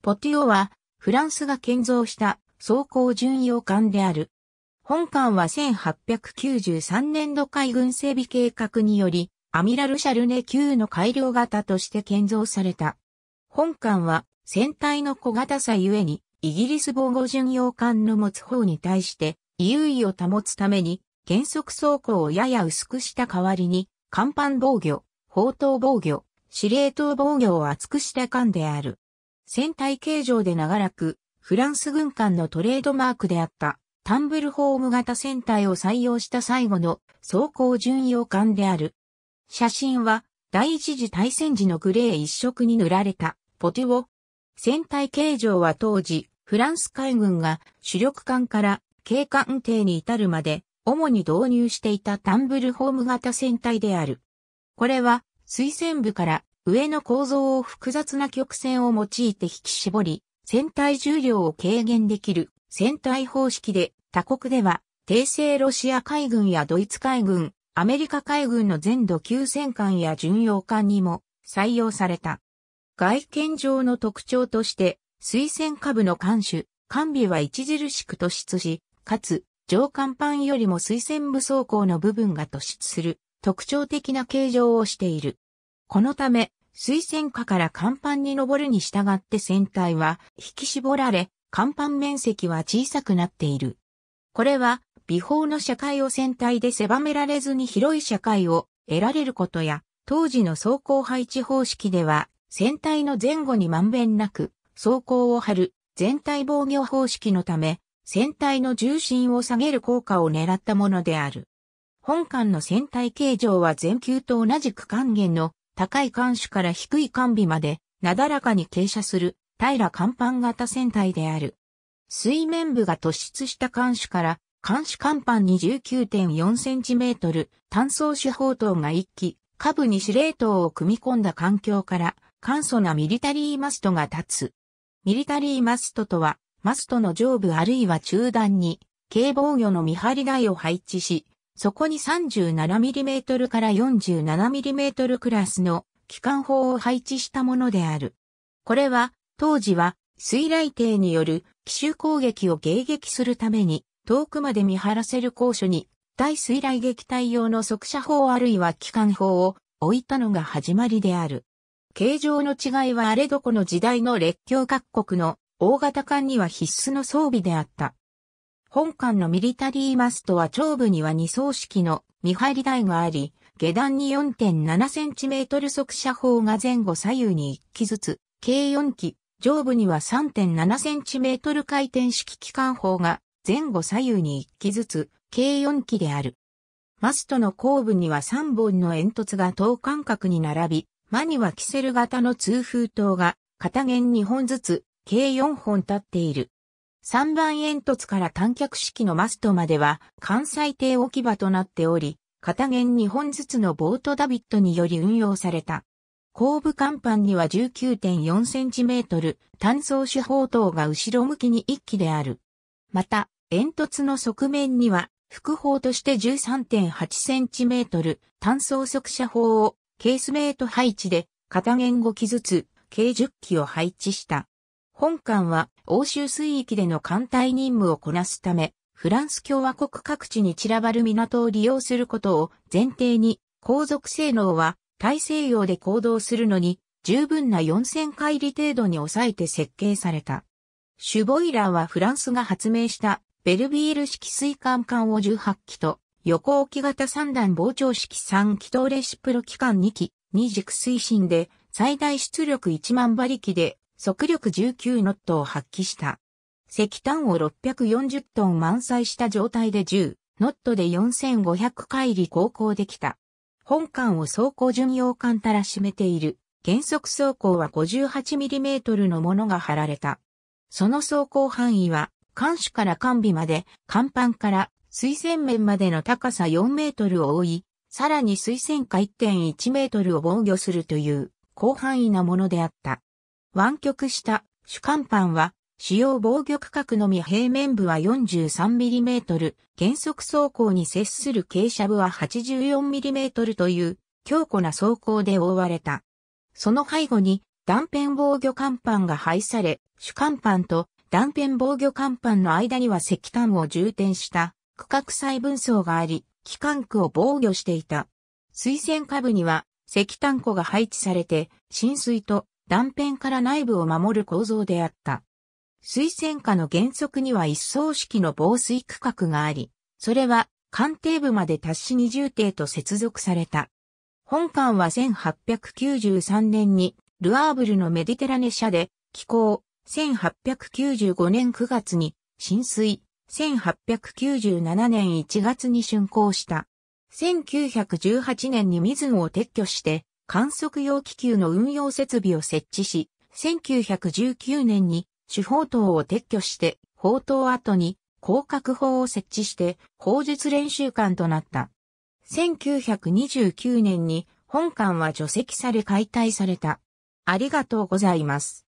ポティオは、フランスが建造した装甲巡洋艦である。本艦は1893年度海軍整備計画により、アミラルシャルネ級の改良型として建造された。本艦は船体の小型さゆえに、イギリス防護巡洋艦の持つ方に対して、優位を保つために、減速走行をやや薄くした代わりに、甲板防御、砲塔防御、司令塔防御を厚くした艦である。戦隊形状で長らく、フランス軍艦のトレードマークであった、タンブルホーム型戦隊を採用した最後の装甲巡洋艦である。写真は、第一次大戦時のグレー一色に塗られた、ポテオ。戦隊形状は当時、フランス海軍が主力艦から警官艇に至るまで、主に導入していたタンブルホーム型戦隊である。これは、推薦部から上の構造を複雑な曲線を用いて引き絞り、船体重量を軽減できる船体方式で、他国では、帝政ロシア海軍やドイツ海軍、アメリカ海軍の全土級戦艦や巡洋艦にも採用された。外見上の特徴として、水船下部の艦首、艦尾は著しく突出し、かつ、上甲板よりも水船武装甲の部分が突出する、特徴的な形状をしている。このため、水線下から甲板に登るに従って船体は引き絞られ、甲板面積は小さくなっている。これは、微法の社会を船体で狭められずに広い社会を得られることや、当時の走行配置方式では、船体の前後にまんべんなく、走行を張る全体防御方式のため、船体の重心を下げる効果を狙ったものである。本艦の船体形状は全球と同じ区間源の高い艦首から低い艦尾まで、なだらかに傾斜する、平甲板型船体である。水面部が突出した艦首から、艦首甲板に1 9 4トル、単層手砲塔が1機、下部に司令塔を組み込んだ環境から、簡素なミリタリーマストが立つ。ミリタリーマストとは、マストの上部あるいは中段に、軽防御の見張り台を配置し、そこに 37mm から 47mm クラスの機関砲を配置したものである。これは、当時は、水雷艇による奇襲攻撃を迎撃するために、遠くまで見張らせる高所に、対水雷撃隊用の速射砲あるいは機関砲を置いたのが始まりである。形状の違いはあれどこの時代の列強各国の大型艦には必須の装備であった。本館のミリタリーマストは上部には二層式の見張り台があり、下段に 4.7cm 速射砲が前後左右に1機ずつ、計4機、上部には 3.7cm 回転式機関砲が前後左右に1機ずつ、計4機である。マストの後部には3本の煙突が等間隔に並び、間にはキセル型の通風筒が片弦2本ずつ、計4本立っている。三番煙突から短脚式のマストまでは関西艇置き場となっており、片弦2本ずつのボートダビットにより運用された。後部甲板には 19.4cm 単層手法等が後ろ向きに1機である。また、煙突の側面には副砲として 13.8cm 単層速射砲をケースメイト配置で片弦5機ずつ計10機を配置した。本艦は欧州水域での艦隊任務をこなすため、フランス共和国各地に散らばる港を利用することを前提に、航続性能は大西洋で行動するのに十分な4000海里程度に抑えて設計された。シュボイラーはフランスが発明したベルビール式水管管を18機と横置き型3段膨張式3気筒レシプロ機関2機、に軸推進で最大出力1万馬力で速力19ノットを発揮した。石炭を640トン満載した状態で10ノットで4500回り航行できた。本艦を走行巡洋艦たらしめている。原則走行は 58mm のものが貼られた。その走行範囲は、艦首から艦尾まで、艦板から水線面までの高さ4メートルを覆い、さらに水線下1.1メートルを防御するという広範囲なものであった。湾曲した主甲板は、主要防御区画のみ平面部は 43mm、原則走行に接する傾斜部は 84mm という強固な走行で覆われた。その背後に断片防御甲板が配され、主甲板と断片防御甲板の間には石炭を充填した区画細分層があり、機関区を防御していた。水線下部には石炭庫が配置されて、浸水と断片から内部を守る構造であった。水線下の原則には一層式の防水区画があり、それは艦艇部まで達し二重艇と接続された。本艦は1893年にルアーブルのメディテラネ社で寄港、1895年9月に浸水、1897年1月に竣工した。1918年に水を撤去して観測用気球の運用設備を設置し、1919年に主砲塔を撤去して、砲塔後に広角砲を設置して砲術練習館となった。1929年に本館は除籍され解体された。ありがとうございます。